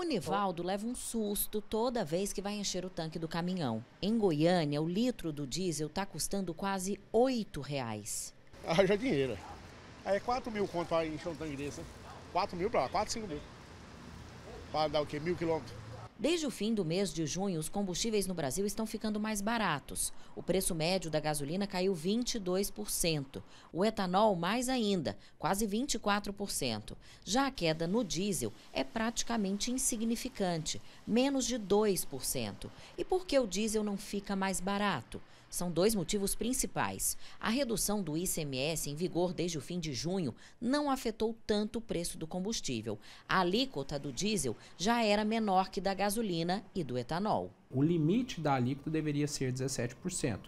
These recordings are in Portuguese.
O Nivaldo leva um susto toda vez que vai encher o tanque do caminhão. Em Goiânia, o litro do diesel está custando quase R$ reais. Arranja dinheiro. Aí é 4 mil conto para encher um tanque desse, né? 4 mil para lá, 4, 5 mil. Para dar o quê? Mil quilômetros. Desde o fim do mês de junho, os combustíveis no Brasil estão ficando mais baratos. O preço médio da gasolina caiu 22%, o etanol mais ainda, quase 24%. Já a queda no diesel é praticamente insignificante, menos de 2%. E por que o diesel não fica mais barato? São dois motivos principais. A redução do ICMS em vigor desde o fim de junho não afetou tanto o preço do combustível. A alíquota do diesel já era menor que da gasolina e do etanol. O limite da alíquota deveria ser 17%.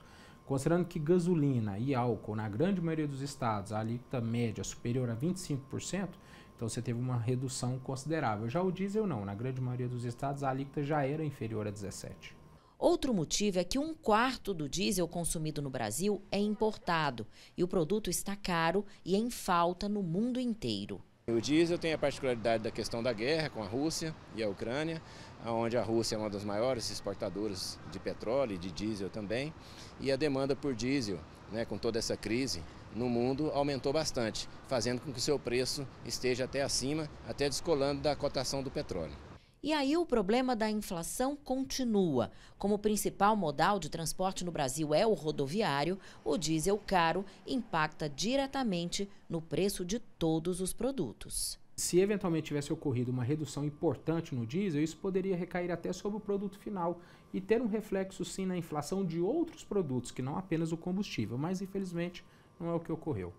Considerando que gasolina e álcool, na grande maioria dos estados, a alíquota média é superior a 25%, então você teve uma redução considerável. Já o diesel não, na grande maioria dos estados a alíquota já era inferior a 17%. Outro motivo é que um quarto do diesel consumido no Brasil é importado e o produto está caro e em falta no mundo inteiro. O diesel tem a particularidade da questão da guerra com a Rússia e a Ucrânia, onde a Rússia é uma das maiores exportadoras de petróleo e de diesel também, e a demanda por diesel, né, com toda essa crise no mundo, aumentou bastante, fazendo com que o seu preço esteja até acima, até descolando da cotação do petróleo. E aí o problema da inflação continua. Como o principal modal de transporte no Brasil é o rodoviário, o diesel caro impacta diretamente no preço de todos os produtos. Se eventualmente tivesse ocorrido uma redução importante no diesel, isso poderia recair até sobre o produto final e ter um reflexo sim na inflação de outros produtos, que não apenas o combustível, mas infelizmente não é o que ocorreu.